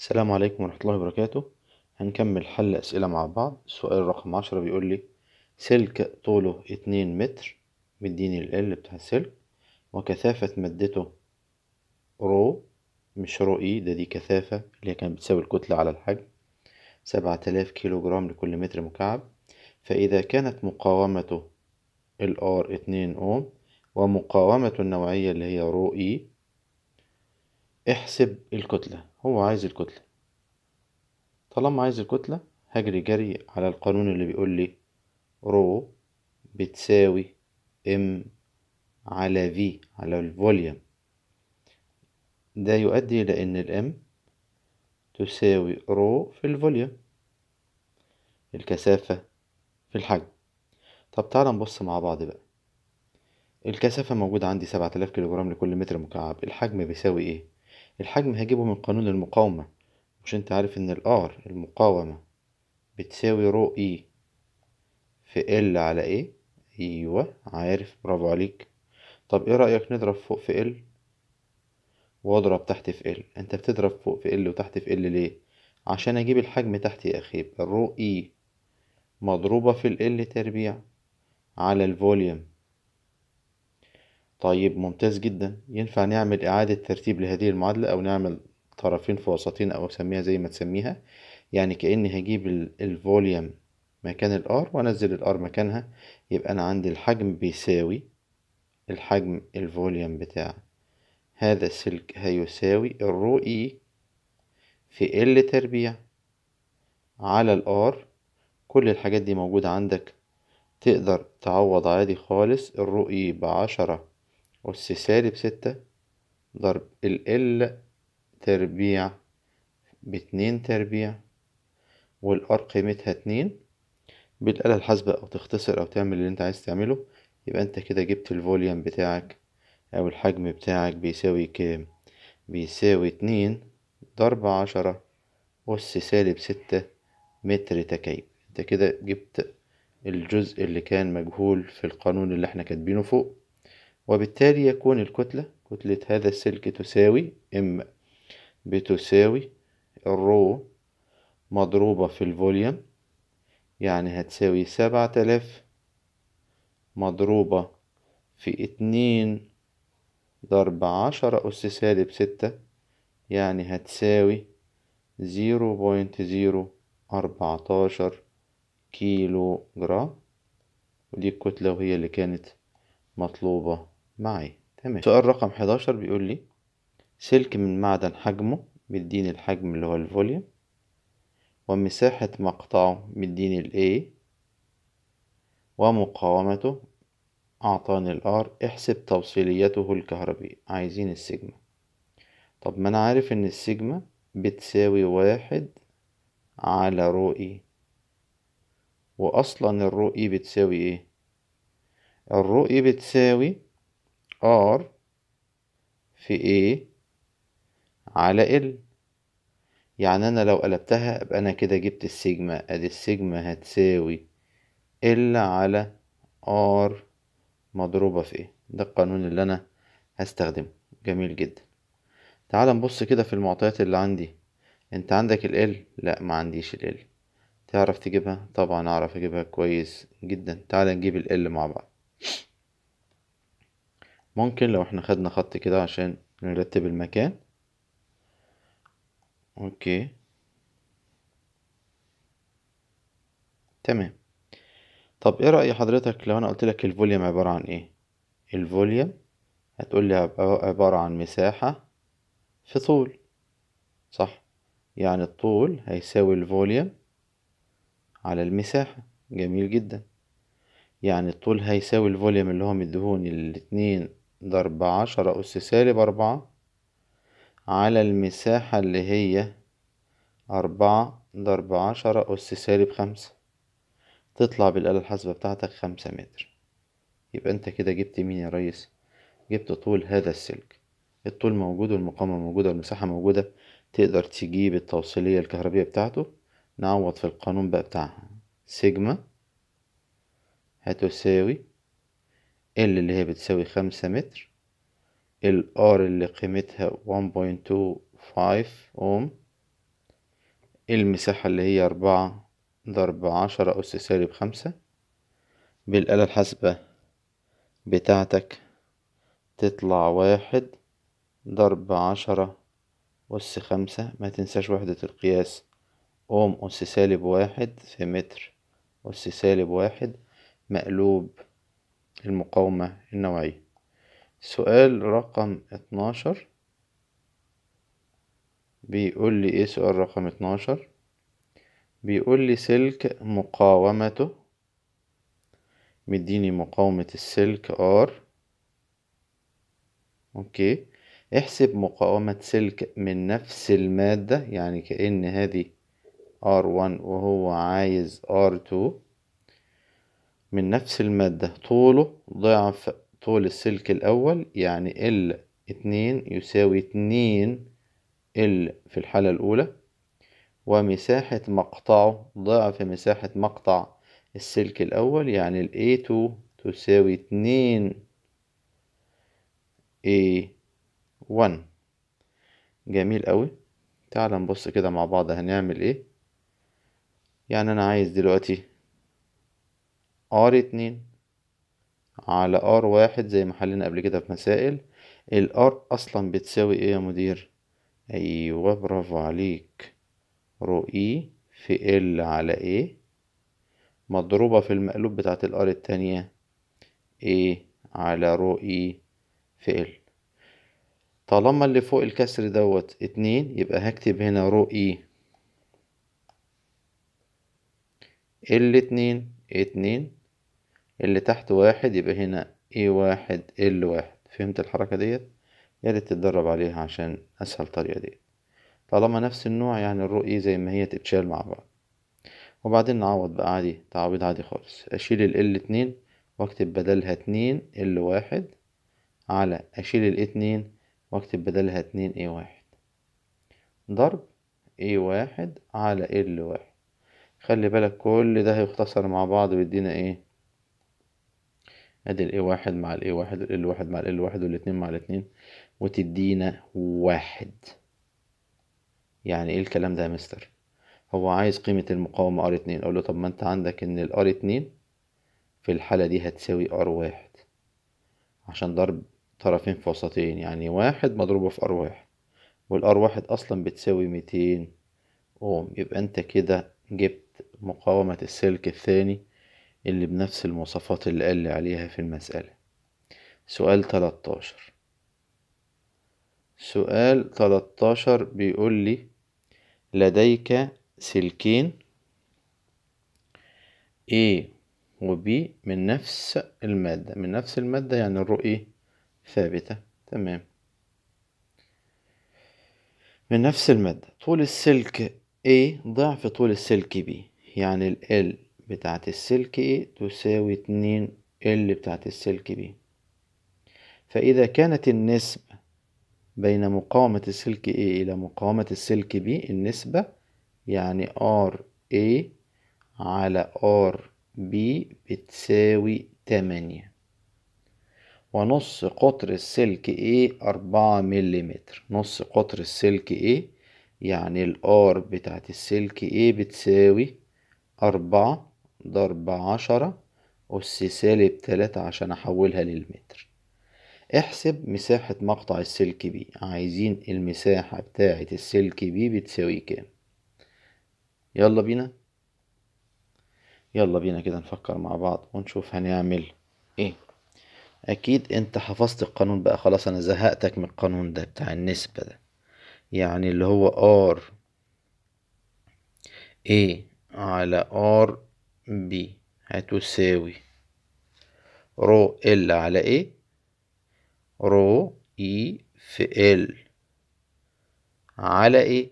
السلام عليكم ورحمة الله وبركاته هنكمل حل أسئلة مع بعض السؤال رقم عشرة بيقول لي سلك طوله اتنين متر مديني ال بتاع السلك وكثافة مادته رو مش رو اي ده دي كثافة اللي هي كانت بتساوي الكتلة على الحجم سبعة آلاف كيلو جرام لكل متر مكعب فإذا كانت مقاومته الار اتنين اوم ومقاومة النوعية اللي هي رو اي احسب الكتلة هو عايز الكتلة طالما عايز الكتلة هجري جري على القانون اللي بيقول لي رو بتساوي ام على في على الفوليوم ده يؤدي إلى إن الام تساوي رو في الفوليوم الكثافة في الحجم طب تعالى نبص مع بعض بقى الكثافة موجودة عندي سبعة آلاف كيلوغرام لكل متر مكعب الحجم بيساوي ايه الحجم هجيبه من قانون المقاومة مش انت عارف ان الار المقاومة بتساوي رو اي e في ال على ايه ايوه عارف برافو عليك طب ايه رأيك نضرب فوق في ال واضرب تحت في ال انت بتضرب فوق في ال وتحت في ال ليه عشان اجيب الحجم تحت يا اخي الرو اي e مضروبة في ال تربيع على الفوليوم طيب ممتاز جدا ينفع نعمل إعادة ترتيب لهذه المعادلة أو نعمل طرفين في وسطين أو أسميها زي ما تسميها يعني كأني هجيب الفوليوم مكان الار وأنزل الار مكانها يبقى أنا عندي الحجم بيساوي الحجم الفوليوم بتاع هذا السلك هيساوي الرو اي e في ال تربيع على الار كل الحاجات دي موجودة عندك تقدر تعوض عادي خالص الرو اي e بعشرة أس سالب ستة ضرب ال تربيع باتنين تربيع والار قيمتها اتنين بالآلة الحاسبة أو تختصر أو تعمل اللي أنت عايز تعمله يبقى أنت كده جبت الفوليوم بتاعك أو الحجم بتاعك بيساوي كام بيساوي اتنين ضرب عشرة أس سالب ستة متر تكعيب أنت كده جبت الجزء اللي كان مجهول في القانون اللي احنا كاتبينه فوق وبالتالي يكون الكتلة كتلة هذا السلك تساوي إم بتساوي الرو مضروبة في الفوليوم يعني هتساوي سبعة آلاف مضروبة في اتنين ضرب عشرة أس سالب ستة يعني هتساوي زيرو بوينت زيرو أربعتاشر كيلو جرام ودي الكتلة وهي اللي كانت مطلوبة معي تمام سؤال رقم 11 بيقول لي سلك من معدن حجمه مديني الحجم اللي هو الفوليوم ومساحة مقطعه مديني ال A ومقاومته أعطاني الآر احسب توصيليته الكهربية عايزين السيجما طب ما أنا عارف إن السيجما بتساوي واحد على رو إي e. وأصلا الرو إي e بتساوي إيه؟ الرو إي e بتساوي ار في ايه على ال يعني أنا لو قلبتها أبقى أنا كده جبت السيجما أدي السيجما هتساوي ال على ار مضروبة في ايه ده القانون اللي أنا هستخدمه جميل جدا تعال نبص كده في المعطيات اللي عندي انت عندك ال ال لا ما عنديش ال تعرف تجيبها طبعا اعرف اجيبها كويس جدا تعال نجيب ال ال مع بعض ممكن لو احنا خدنا خط كده عشان نرتب المكان اوكي تمام طب ايه رأي حضرتك لو انا قلت لك الفوليوم عبارة عن ايه الفوليوم هتقول لي عبارة عن مساحة في طول صح يعني الطول هيساوي الفوليوم على المساحة جميل جدا يعني الطول هيساوي الفوليوم اللي هو مديهوني الاتنين ضرب عشرة أس سالب أربعة على المساحة اللي هي أربعة ضرب عشرة أس سالب خمسة تطلع بالآلة الحاسبة بتاعتك خمسة متر يبقى أنت كده جبت مين يا ريس؟ جبت طول هذا السلك الطول موجود والمقاومة موجودة والمساحة موجودة تقدر تجيب التوصيلية الكهربية بتاعته نعوض في القانون بقى بتاعها سيجما هتساوي ال اللي هي بتساوي خمسة متر ال ار اللي قيمتها 1.25 اوم المساحة اللي هي أربعة ضرب عشرة أس سالب خمسة بالآلة الحاسبة بتاعتك تطلع واحد ضرب عشرة أس خمسة ما تنساش وحدة القياس أوم أس سالب واحد في متر أس سالب واحد مقلوب المقاومة النوعية سؤال رقم اتناشر بيقول لي ايه سؤال رقم اتناشر بيقول لي سلك مقاومته مديني مقاومة السلك R اوكي احسب مقاومة سلك من نفس المادة يعني كأن هذه R1 وهو عايز R2 من نفس المادة طوله ضعف طول السلك الأول يعني ال اتنين يساوي اتنين ال في الحالة الأولى ومساحة مقطعه ضعف مساحة مقطع السلك الأول يعني ال A2 تساوي اتنين A1 جميل أوي تعال نبص كده مع بعض هنعمل ايه يعني أنا عايز دلوقتي ار اتنين على ار واحد زي ما حلينا قبل كده في مسائل الار اصلا بتساوي ايه يا مدير ايوه برافو عليك رو اي في ال على ايه مضروبة في المقلوب بتاعت الار التانية ايه على رو اي في ال طالما اللي فوق الكسر دوت اتنين يبقى هكتب هنا رو اي ال اتنين اتنين اللي تحت واحد يبقى هنا اي واحد ال واحد فهمت الحركة ديت ياريت تتدرب عليها عشان اسهل طريقة ديت طالما نفس النوع يعني الرؤية زي ما هي تتشال مع بعض وبعدين نعوض بقى عادي تعويض عادي خالص اشيل ال ال اتنين واكتب بدلها اتنين ال واحد على اشيل ال اتنين واكتب بدلها اتنين اي واحد ضرب اي واحد على ال واحد خلي بالك كل ده هيختصر مع بعض ويدينا ايه ادي الاي واحد مع الاي واحد ال واحد مع ال واحد والاتنين مع الاتنين وتدينا واحد يعني ايه الكلام ده يا مستر هو عايز قيمة المقاومة ار اتنين اقول له طب ما انت عندك ان الار اتنين في الحالة دي هتساوي ار واحد عشان ضرب طرفين في وسطين يعني واحد مضروبة في ار واحد والار واحد اصلا بتساوي ميتين اوم يبقى انت كده جبت مقاومة السلك الثاني اللي بنفس المواصفات اللي قال لي عليها في المسألة سؤال 13 سؤال 13 بيقول لي لديك سلكين A و B من نفس المادة من نفس المادة يعني الرؤية ثابتة تمام من نفس المادة طول السلك A ضعف طول السلك B يعني ال L بتاعة السلك A إيه؟ تساوي اتنين ال بتاعة السلك B فإذا كانت النسبة بين مقاومة السلك A إيه إلى مقاومة السلك B النسبة يعني RA إيه على RB بتساوي تمانية ونص قطر السلك A أربعة مليمتر نص قطر السلك A يعني الار بتاعت السلك A بتساوي أربعة ضرب عشرة أس سالب تلاتة عشان أحولها للمتر احسب مساحة مقطع السلك بي عايزين المساحة بتاعة السلك بي بتساوي كام يلا بينا يلا بينا كده نفكر مع بعض ونشوف هنعمل ايه اكيد انت حفظت القانون بقى خلاص انا زهقتك من القانون ده بتاع النسبة ده يعني اللي هو ار ايه على ار بي هتساوي رو ال على ايه رو اي e في ال على ايه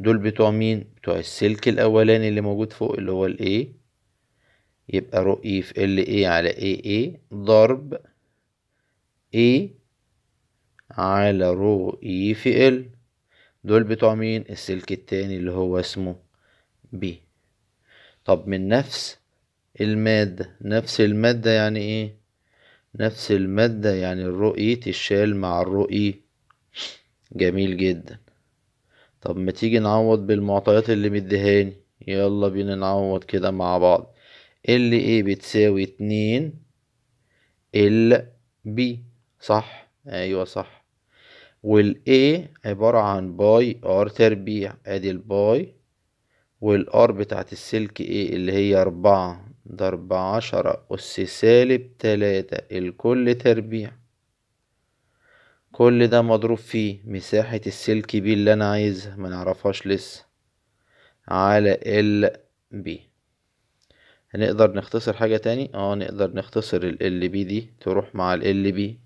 دول بتوع مين بتوع السلك الاولاني اللي موجود فوق اللي هو الايه يبقى رو اي e في ال ايه على ايه ايه ضرب ايه على رو اي e في ال دول بتوع مين السلك التاني اللي هو اسمه بي طب من نفس المادة نفس المادة يعني ايه نفس المادة يعني الرؤي تشال مع الرؤي جميل جدا طب ما تيجي نعوض بالمعطيات اللي مديهاني يلا بينا نعوض كده مع بعض اللي ايه بتساوي اتنين ال بي صح ايوه صح والاي عبارة عن باي ار تربيع ادي الباي والار بتاعت السلك ايه اللي هي اربعة ده اربعة عشرة اس سالب تلاتة الكل تربيع كل ده مضروب فيه مساحة السلك بي اللي انا عايزها منعرفهاش لسه على ال بي هنقدر نختصر حاجة تاني اه نقدر نختصر ال ال بي دي تروح مع ال ال بي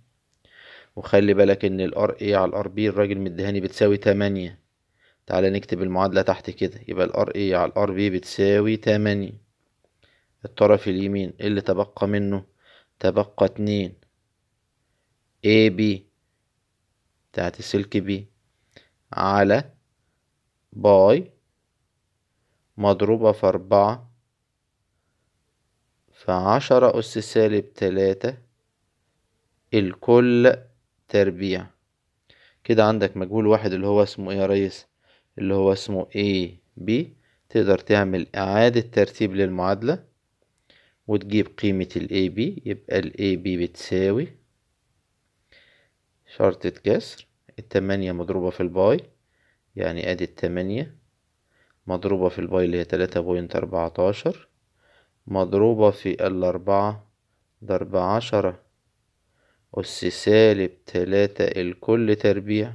وخلي بالك ان الار ايه على الار بي الراجل مدهاني بتساوي تمانية تعالى نكتب المعادلة تحت كده يبقى الار اي على الار بي بتساوي تمانية الطرف اليمين اللي تبقى منه تبقى اتنين اي بي بتاعت السلك بي على باي مضروبة في أربعة في عشرة أس سالب تلاتة الكل تربيع كده عندك مجهول واحد اللي هو اسمه ايه يا ريس اللي هو اسمه AB تقدر تعمل إعادة ترتيب للمعادلة وتجيب قيمة ال AB يبقى ال AB بتساوي شرطة كسر التمانية مضروبة في الباي يعني أدي التمانية مضروبة في الباي اللي هي تلاتة بوينت أربعتاشر مضروبة في الأربعة ضرب عشرة أس سالب تلاتة الكل تربيع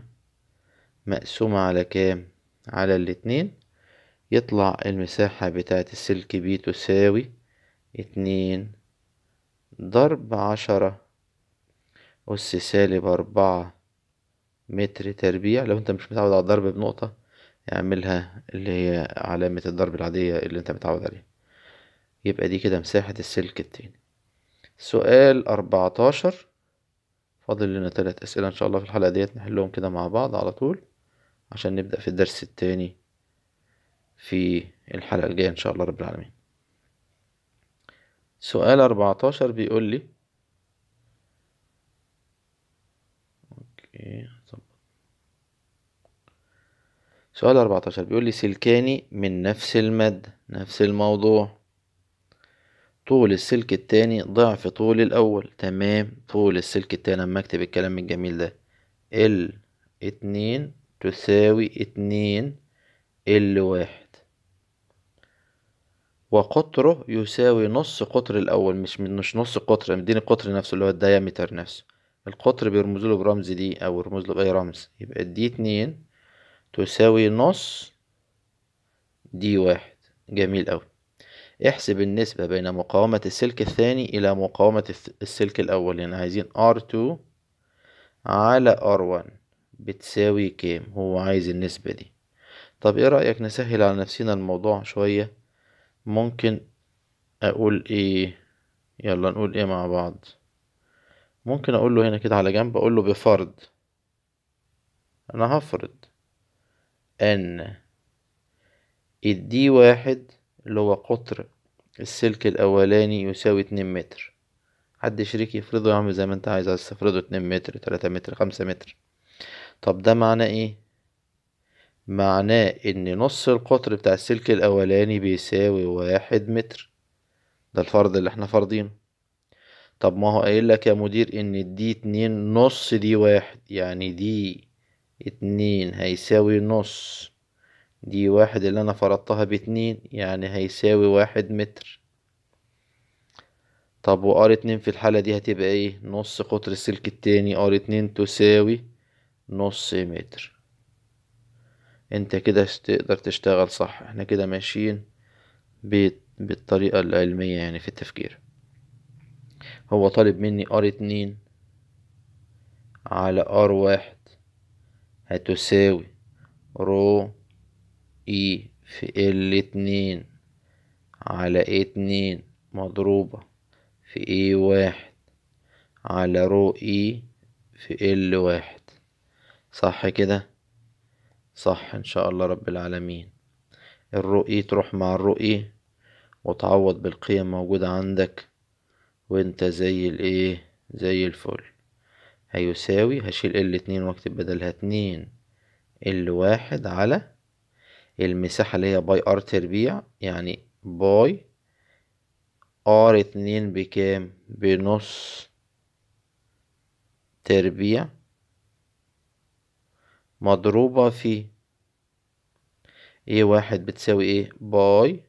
مقسومة على كام؟ على الاتنين يطلع المساحة بتاعة السلك بي تساوي اتنين ضرب عشرة أس سالب أربعة متر تربيع لو أنت مش متعود على الضرب بنقطة اعملها اللي هي علامة الضرب العادية اللي أنت متعود عليها يبقى دي كده مساحة السلك التاني سؤال أربعتاشر فاضل لنا تلات أسئلة إن شاء الله في الحلقة ديت نحلهم كده مع بعض على طول عشان نبدأ في الدرس التاني في الحلقة الجاية إن شاء الله رب العالمين سؤال أربعتاشر بيقول لي أوكي سؤال 14 بيقول لي سلكاني من نفس المد نفس الموضوع طول السلك التاني ضعف طول الأول تمام طول السلك التاني أما أكتب الكلام الجميل ده ال اتنين تساوي اتنين ال واحد وقطره يساوي نص قطر الأول مش مش نص قطر مديني القطر نفسه اللي هو الدايمتر نفسه القطر بيرمز له برمز دي أو يرمز له بأي رمز يبقى دي اتنين تساوي نص دي واحد جميل أوي احسب النسبة بين مقاومة السلك الثاني إلى مقاومة السلك الأول يعني عايزين R2 على R1 بتساوي كام هو عايز النسبة دي طب ايه رأيك نسهل على نفسنا الموضوع شوية ممكن اقول ايه يلا نقول ايه مع بعض ممكن اقول له هنا كده على جنب اقول له بفرض انا هفرض ان الدي واحد اللي هو قطر السلك الاولاني يساوي اتنين متر حد شريك يفرضه يعمل زي ما انت عايز عايز تفرضه اتنين متر تلاتة متر خمسة متر طب ده معناه ايه معناه ان نص القطر بتاع السلك الاولاني بيساوي واحد متر ده الفرض اللي احنا فرضينه طب ما هو قايل لك يا مدير ان دي اتنين نص دي واحد يعني دي اتنين هيساوي نص دي واحد اللي انا فرضتها باتنين يعني هيساوي واحد متر طب وار اتنين في الحالة دي هتبقى ايه نص قطر السلك التاني ار اتنين تساوي نص متر انت كده تقدر تشتغل صح احنا كده ماشيين بالطريقة العلمية يعني في التفكير هو طالب مني ار اتنين على ار واحد هتساوي رو اي e في ال اتنين على اتنين مضروبة في اي واحد على رو اي e في ال واحد صح كده صح ان شاء الله رب العالمين الرؤية تروح مع الرؤية وتعوض بالقيم موجودة عندك وانت زي الايه زي الفل هيساوي هشيل ال اتنين واكتب بدلها اتنين ال واحد على المساحة اللي هي باي ار تربيع يعني باي ار اتنين بكام بنص تربيع مضروبة في ايه واحد بتساوي ايه باي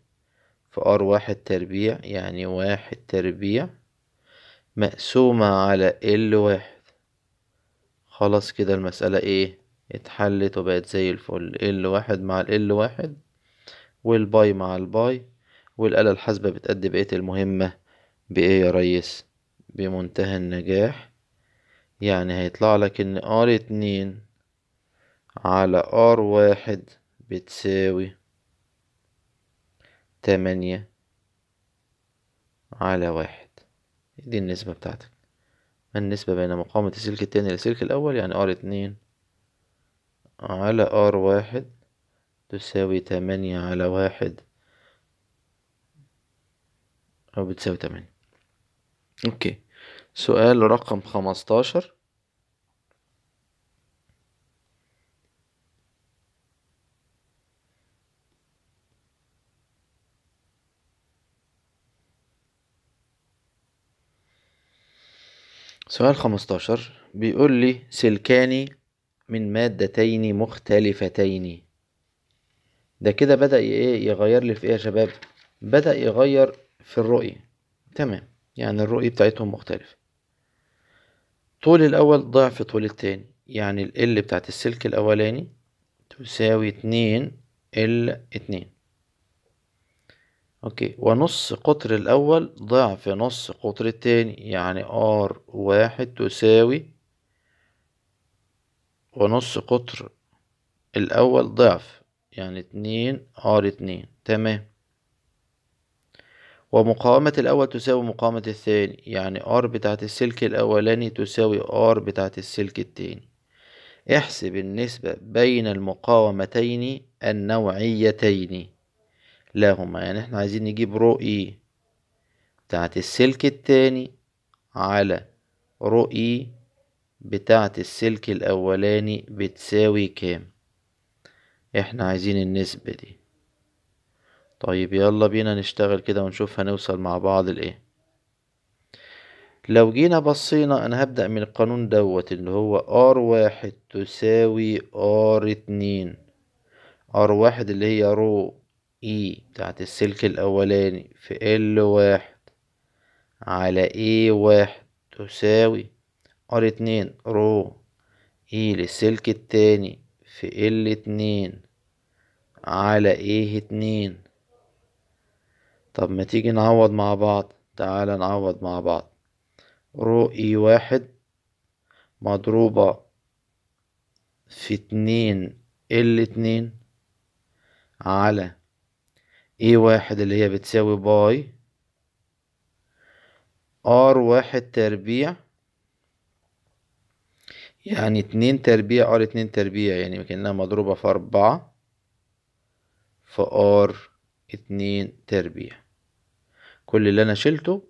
في ار واحد تربيع يعني واحد تربيع مقسومة على ال واحد خلاص كده المسألة ايه اتحلت وبقت زي الفل ال واحد مع ال واحد والباي مع الباي والآلة الحاسبة بتأدي بقية المهمة بإيه يا ريس بمنتهى النجاح يعني هيطلع لك إن ار اتنين على ار واحد بتساوي تمانية على واحد دي النسبة بتاعتك النسبة بين مقاومة السلك التاني للسلك الأول يعني ار اتنين على ار واحد تساوي تمانية على واحد أو بتساوي تمانية أوكي سؤال رقم خمستاشر سؤال 15 بيقول لي سلكان من مادتين مختلفتين ده كده بدأ ايه يغير لي في ايه يا شباب بدأ يغير في الرؤية تمام يعني الرؤية بتاعتهم مختلفة طول الأول ضعف طول التاني يعني ال بتاعت السلك الأولاني تساوي اتنين ال اتنين اوكي ونص قطر الاول ضعف نص قطر التاني يعني ار واحد تساوي ونص قطر الاول ضعف يعني اتنين ار اتنين تمام ومقاومة الأول تساوي مقاومة الثاني يعني ار بتاعت السلك الأولاني تساوي ار بتاعت السلك التاني احسب النسبة بين المقاومتين النوعيتين لا هما يعني احنا عايزين نجيب رو اي بتاعت السلك التاني على رو اي بتاعت السلك الاولاني بتساوي كام احنا عايزين النسبة دي طيب يلا بينا نشتغل كده ونشوف هنوصل مع بعض لايه لو جينا بصينا انا هبدأ من القانون دوت اللي هو ار واحد تساوي ار اتنين ار واحد اللي هي رو اي e بتاعت السلك الاولاني في ال واحد على اي واحد تساوي ار اتنين رو اي e للسلك التاني في ال اتنين على ايه اتنين طب ما تيجي نعوض مع بعض تعالى نعوض مع بعض رو اي e واحد مضروبة في اتنين ال اتنين على اي واحد اللي هي بتساوي باي ار واحد تربيع يعني اتنين تربيع ار اتنين تربيع يعني كأنها مضروبة في أربعة في ار اتنين تربيع كل اللي أنا شلته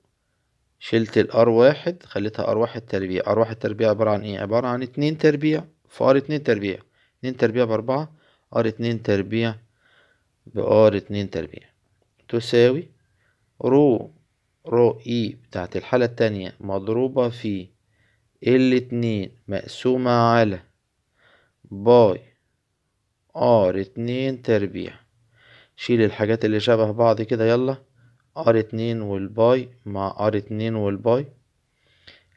شلت الار واحد خليتها ار واحد تربيع ار واحد تربيع عبارة عن ايه عبارة عن اتنين تربيع في ار اتنين تربيع اتنين تربيع بأربعة ار اتنين تربيع بآر اتنين تربيع تساوي رو رو اي بتاعت الحالة التانية مضروبة في ال اتنين مقسومة على باي ار اتنين تربيع شيل الحاجات اللي شبه بعض كده يلا ار اتنين والباي مع ار اتنين والباي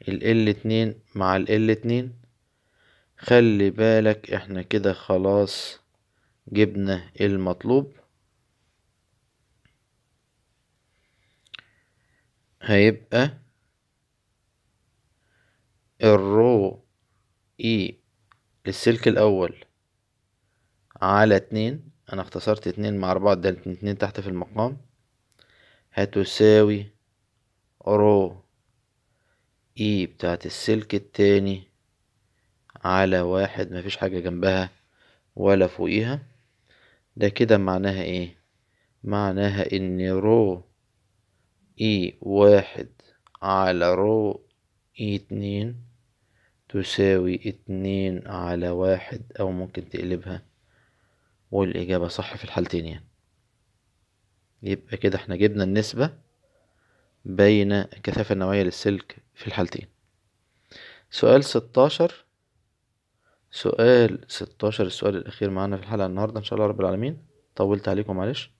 ال اتنين مع ال اتنين خلي بالك احنا كده خلاص جبنا المطلوب هيبقى الرو اي e للسلك الأول على اتنين أنا اختصرت اتنين مع أربعة ده اتنين تحت في المقام هتساوي رو اي e بتاعت السلك التاني على واحد مفيش حاجة جنبها ولا فوقيها ده كده معناها ايه معناها ان رو اي واحد على رو اي اتنين تساوي اتنين على واحد او ممكن تقلبها والاجابة صح في الحالتين يعني يبقى كده احنا جبنا النسبة بين الكثافة النوعية للسلك في الحالتين سؤال ستاشر سؤال ستاشر السؤال الأخير معانا في الحلقة النهاردة إن شاء الله رب العالمين طولت عليكم معلش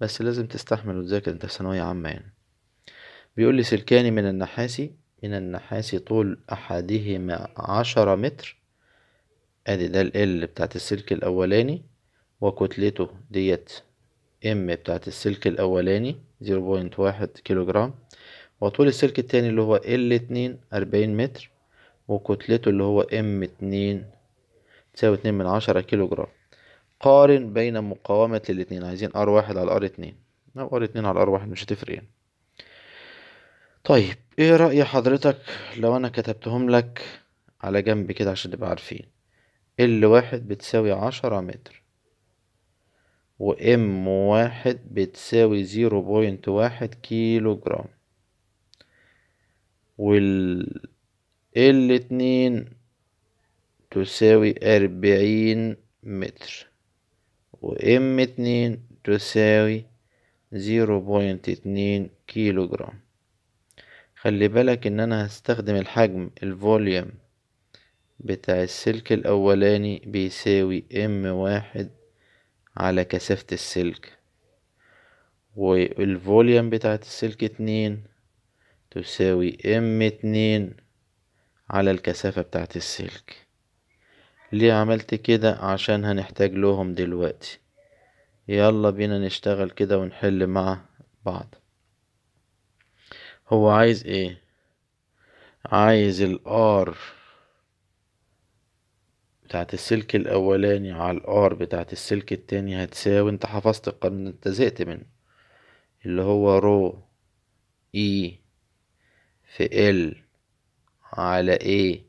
بس لازم تستحمل وتذاكر انت في ثانوية عامة يعني بيقول لي سلكان من النحاسي من النحاسي طول أحدهما عشرة متر ادي ده ال بتاعت السلك الأولاني وكتلته ديت ام بتاعت السلك الأولاني 0.1 كيلوجرام وطول السلك التاني اللي هو ال اتنين أربعين متر وكتلته اللي هو ام اتنين تساوي اتنين من عشرة كيلوجرام قارن بين مقاومة الاتنين عايزين ار واحد على ار اتنين لو ار اتنين على ار واحد مش هتفرق يعني طيب ايه رأي حضرتك لو انا كتبتهم لك على جنب كده عشان نبقى عارفين ال واحد بتساوي عشرة متر و ام واحد بتساوي زيرو بوينت واحد كيلو جرام وال ال اتنين تساوي أربعين متر وام اتنين تساوي زيرو بوينت اتنين كيلو جرام خلي بالك ان انا هستخدم الحجم الفوليوم بتاع السلك الاولاني بيساوي ام واحد على كثافة السلك والفوليوم بتاعت السلك اتنين تساوي ام اتنين على الكثافة بتاعت السلك ليه عملت كده عشان هنحتاج لهم دلوقتي يلا بينا نشتغل كده ونحل مع بعض هو عايز ايه عايز الار بتاعت السلك الاولاني على الار بتاعت السلك التاني هتساوي انت حفظت القانون انت زهقت منه اللي هو رو اي في ال على ايه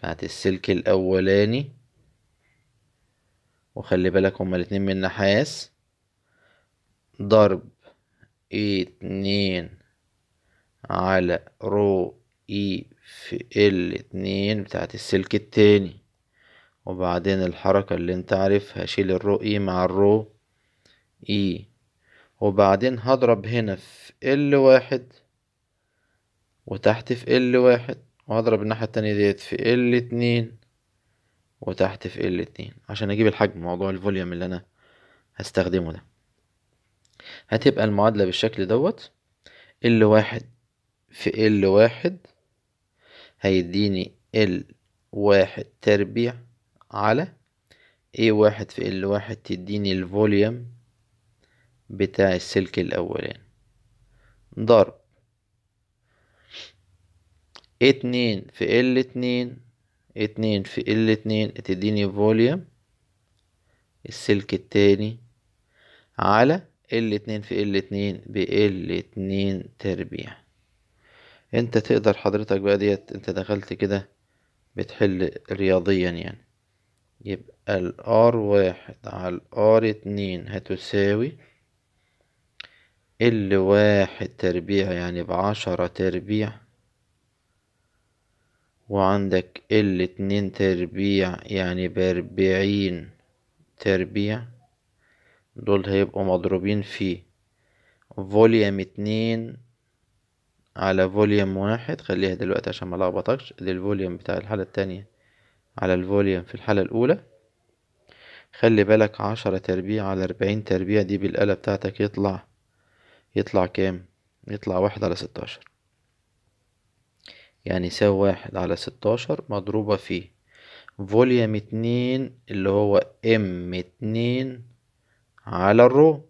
بتاعت السلك الاولاني وخلي بالك هما الاتنين من نحاس ضرب اتنين على رو اي في ال اتنين بتاعت السلك التاني وبعدين الحركة اللي انت عارفها شيل الرو اي مع الرو اي وبعدين هضرب هنا في ال واحد وتحت في ال واحد وهضرب الناحية التانية ديت في ال اتنين وتحت في ال اتنين عشان اجيب الحجم موضوع الفوليوم اللي انا هستخدمه ده هتبقى المعادلة بالشكل دوت ال واحد في ال واحد هيديني ال واحد تربيع على اي واحد في ال واحد تديني الفوليوم بتاع السلك الاولاني ضرب اتنين في ال اتنين اتنين في ال اتنين تديني فوليوم السلك التاني على ال اتنين في ال اتنين ال اتنين تربيع انت تقدر حضرتك بقى ديت انت دخلت كده بتحل رياضيا يعني يبقى الار واحد على الار اتنين هتساوي ال واحد تربيع يعني بعشرة تربيع وعندك ال اتنين تربيع يعني بأربعين تربيع دول هيبقوا مضروبين في فوليوم اتنين على فوليوم واحد خليها دلوقتي عشان ملخبطكش دي الفوليوم بتاع الحالة التانية على الفوليوم في الحالة الأولى خلي بالك عشرة تربيع على أربعين تربيع دي بالآلة بتاعتك يطلع يطلع كام؟ يطلع واحد على ستاشر يعني يساوي واحد على ستاشر مضروبة في فوليوم اتنين اللي هو ام اتنين على الرو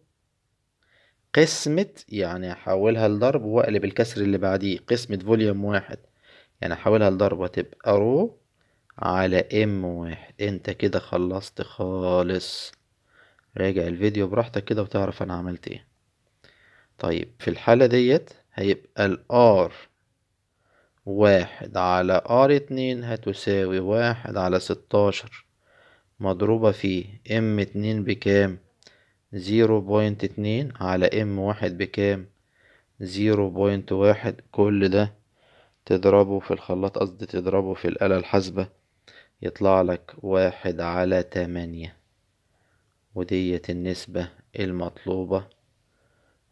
قسمة يعني أحولها لضرب وأقلب الكسر اللي بعديه قسمة فوليوم واحد يعني أحولها لضرب هتبقى رو على ام واحد انت كده خلصت خالص راجع الفيديو براحتك كده وتعرف انا عملت ايه طيب في الحالة ديت هيبقى الار واحد على ار اتنين هتساوي واحد على ستاشر مضروبة في ام اتنين بكام زيرو بوينت اتنين على ام واحد بكام زيرو بوينت واحد كل ده تضربه في الخلاط قصدي تضربه في الآلة الحاسبة يطلع لك واحد على تمانية وديت النسبة المطلوبة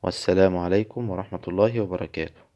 والسلام عليكم ورحمة الله وبركاته